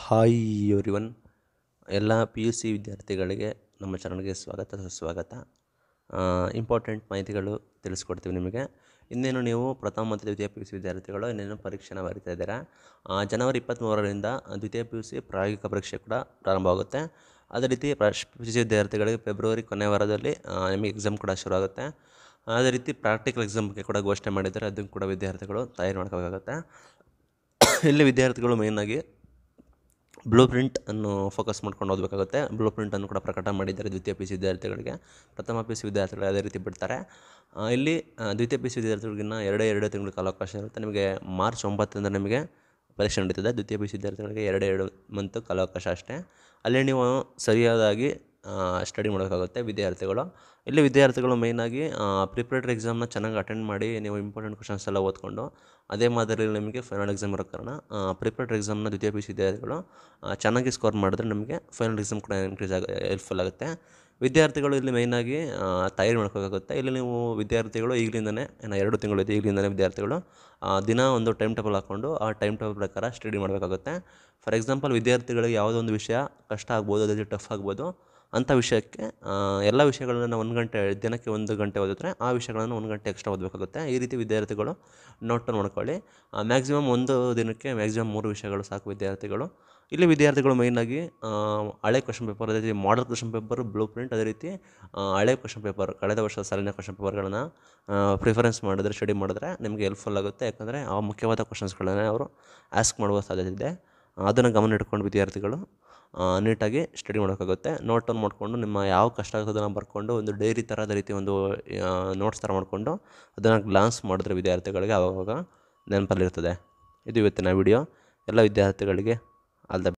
hi everyone ಎಲ್ಲ P U C ವಿದ್ಯಾರ್ಥಿಗಳಿಗೆ ನಮ್ಮ ಚಾನಲ್ಗೆ ಸ್ವಾಗತ ಸುಸ್ವಾಗತ ಇಂಪಾರ್ಟೆಂಟ್ ಮಾಹಿತಿಗಳು ತಿಳಿಸ್ಕೊಡ್ತೀವಿ ನಿಮಗೆ ಇನ್ನೇನು ನೀವು ಪ್ರಥಮ ಮತ್ತು ದ್ವಿತೀಯ ಪಿ ಯು ಸಿ ವಿದ್ಯಾರ್ಥಿಗಳು ಇನ್ನೇನು ಪರೀಕ್ಷೆನ ಬರೀತಾ ಇದ್ದೀರಾ ಜನವರಿ ಇಪ್ಪತ್ತ್ಮೂರರಿಂದ ದ್ವಿತೀಯ ಪಿ ಯು ಸಿ ಪ್ರಾಯೋಗಿಕ ಪರೀಕ್ಷೆ ಕೂಡ ಪ್ರಾರಂಭವಾಗುತ್ತೆ ಅದೇ ರೀತಿ ಪಿ ಯು ಸಿ ವಿದ್ಯಾರ್ಥಿಗಳಿಗೆ ಫೆಬ್ರವರಿ ಕೊನೆ ವಾರದಲ್ಲಿ ನಿಮಗೆ ಎಕ್ಸಾಮ್ ಕೂಡ ಶುರುವಾಗುತ್ತೆ ಅದೇ ರೀತಿ ಪ್ರಾಕ್ಟಿಕಲ್ ಎಕ್ಸಾಮ್ ಬಗ್ಗೆ ಕೂಡ ಘೋಷಣೆ ಮಾಡಿದ್ದಾರೆ ಅದನ್ನು ಕೂಡ ವಿದ್ಯಾರ್ಥಿಗಳು ತಯಾರಿ ಮಾಡ್ಕೋಬೇಕಾಗುತ್ತೆ ಇಲ್ಲಿ ವಿದ್ಯಾರ್ಥಿಗಳು ಮೇಯ್ನಾಗಿ ಬ್ಲೂ ಪ್ರಿಂಟನ್ನು ಫೋಕಸ್ ಮಾಡ್ಕೊಂಡು ಓದಬೇಕಾಗುತ್ತೆ ಬ್ಲೂ ಪ್ರಿಂಟನ್ನು ಕೂಡ ಪ್ರಕಟ ಮಾಡಿದ್ದಾರೆ ದ್ವಿತೀಯ ಪಿ ಸಿ ವಿದ್ಯಾರ್ಥಿಗಳಿಗೆ ಪ್ರಥಮ ಪಿ ಸಿ ವಿದ್ಯಾರ್ಥಿಗಳು ಅದೇ ರೀತಿ ಬಿಡ್ತಾರೆ ಇಲ್ಲಿ ದ್ವಿತೀಯ ಪಿ ಸಿ ವಿದ್ಯಾರ್ಥಿಗಳಿಗಿನ್ನ ಎರಡೇ ಎರಡು ತಿಂಗಳ ಕಾಲಾವಕಾಶ ಇರುತ್ತೆ ನಿಮಗೆ ಮಾರ್ಚ್ ಒಂಬತ್ತರಿಂದ ನಿಮಗೆ ಪರೀಕ್ಷೆ ನಡೀತದೆ ದ್ವಿತೀಯ ಪಿ ಸಿ ವಿದ್ಯಾರ್ಥಿಗಳಿಗೆ ಎರಡು ಎರಡು ಮಂತ್ ಕಾಲಾವಕಾಶ ಅಷ್ಟೇ ಅಲ್ಲಿ ನೀವು ಸರಿಯಾದಾಗಿ ಸ್ಟಡಿ ಮಾಡೋಕ್ಕಾಗುತ್ತೆ ವಿದ್ಯಾರ್ಥಿಗಳು ಇಲ್ಲಿ ವಿದ್ಯಾರ್ಥಿಗಳು ಮೇಯ್ನಾಗಿ ಪ್ರಿಪ್ರೇಟರಿ ಎಕ್ಸಾಮ್ನ ಚೆನ್ನಾಗಿ ಅಟೆಂಡ್ ಮಾಡಿ ನೀವು ಇಂಪಾರ್ಟೆಂಟ್ ಕ್ವಶನ್ಸ್ ಎಲ್ಲ ಓದ್ಕೊಂಡು ಅದೇ ಮಾದರಿಯಲ್ಲಿ ನಿಮಗೆ ಫೈನಲ್ ಎಕ್ಸಾಮ್ ಇರೋ ಕಾರಣ ಎಕ್ಸಾಮ್ನ ದ್ವಿತೀಯ ಪಿ ವಿದ್ಯಾರ್ಥಿಗಳು ಚೆನ್ನಾಗಿ ಸ್ಕೋರ್ ಮಾಡಿದ್ರೆ ನಮಗೆ ಫೈನಲ್ ಎಕ್ಸಾಮ್ ಕೂಡ ಇನ್ಕ್ರೀಸ್ ಆಗ ಹೆಲ್ಪ್ಫುಲ್ ಆಗುತ್ತೆ ವಿದ್ಯಾರ್ಥಿಗಳು ಇಲ್ಲಿ ಮೇಯ್ನಾಗಿ ತಯಾರಿ ಮಾಡ್ಕೋಬೇಕಾಗುತ್ತೆ ಇಲ್ಲಿ ನೀವು ವಿದ್ಯಾರ್ಥಿಗಳು ಈಗಲಿಂದನೇ ಏನು ಎರಡು ತಿಂಗಳು ಇದೆ ಈಗಲಿಂದನೇ ವಿದ್ಯಾರ್ಥಿಗಳು ದಿನ ಒಂದು ಟೈಮ್ ಟೇಬಲ್ ಹಾಕ್ಕೊಂಡು ಆ ಟೈಮ್ ಟೇಬಲ್ ಪ್ರಕಾರ ಸ್ಟಡಿ ಮಾಡಬೇಕಾಗುತ್ತೆ ಫಾರ್ ಎಕ್ಸಾಂಪಲ್ ವಿದ್ಯಾರ್ಥಿಗಳಿಗೆ ಯಾವುದೋ ಒಂದು ವಿಷಯ ಕಷ್ಟ ಆಗ್ಬೋದು ಅದರಲ್ಲಿ ಟಫ್ ಆಗ್ಬೋದು ಅಂಥ ವಿಷಯಕ್ಕೆ ಎಲ್ಲ ವಿಷಯಗಳನ್ನು ಒಂದು ಗಂಟೆ ದಿನಕ್ಕೆ ಒಂದು ಗಂಟೆ ಓದಿದ್ರೆ ಆ ವಿಷಯಗಳನ್ನು ಒಂದು ಗಂಟೆ ಎಕ್ಸ್ಟ್ರಾ ಓದಬೇಕಾಗುತ್ತೆ ಈ ರೀತಿ ವಿದ್ಯಾರ್ಥಿಗಳು ನೋಟನ್ನು ನೋಡ್ಕೊಳ್ಳಿ ಮ್ಯಾಕ್ಸಿಮಮ್ ಒಂದು ದಿನಕ್ಕೆ ಮ್ಯಾಕ್ಸಿಮಮ್ ಮೂರು ವಿಷಯಗಳು ಸಾಕು ವಿದ್ಯಾರ್ಥಿಗಳು ಇಲ್ಲಿ ವಿದ್ಯಾರ್ಥಿಗಳು ಮೇಯ್ನಾಗಿ ಹಳೆ ಕ್ವಶನ್ ಪೇಪರ್ ಅದೇ ರೀತಿ model question paper blue print ಅದೇ ರೀತಿ ಹಳೆ ಕ್ವಶನ್ ಪೇಪರ್ ಕಳೆದ ವರ್ಷದ ಸಾಲಿನ ಕ್ವಶನ್ ಪೇಪರ್ಗಳನ್ನು ಪ್ರಿಫರೆನ್ಸ್ ಮಾಡಿದ್ರೆ ಸ್ಟಡಿ ಮಾಡಿದ್ರೆ ನಿಮಗೆ ಹೆಲ್ಪ್ಫುಲ್ ಆಗುತ್ತೆ ಯಾಕಂದರೆ ಆ ಮುಖ್ಯವಾದ ಕ್ವಶನ್ಸ್ಗಳನ್ನೇ ಅವರು ಆಸ್ಕ್ ಮಾಡುವ ಸಾಧ್ಯತೆ ಇದೆ ಅದನ್ನು ಗಮನ ಇಟ್ಕೊಂಡು ವಿದ್ಯಾರ್ಥಿಗಳು ನೀಟಾಗಿ ಸ್ಟಡಿ ಮಾಡೋಕ್ಕಾಗುತ್ತೆ ನೋಟ್ ಡೌನ್ ಮಾಡಿಕೊಂಡು ನಿಮ್ಮ ಯಾವ ಕಷ್ಟ ಆಗೋದನ್ನು ಬರ್ಕೊಂಡು ಒಂದು ಡೈರಿ ಥರದ ರೀತಿ ಒಂದು ನೋಟ್ಸ್ ಥರ ಮಾಡಿಕೊಂಡು ಅದನ್ನು ಗ್ಲಾನ್ಸ್ ಮಾಡಿದ್ರೆ ವಿದ್ಯಾರ್ಥಿಗಳಿಗೆ ಆವಾಗ ನೆನಪಲ್ಲಿರ್ತದೆ ಇದು ಇವತ್ತಿನ ವಿಡಿಯೋ ಎಲ್ಲ ವಿದ್ಯಾರ್ಥಿಗಳಿಗೆ ಆಲ್ ದ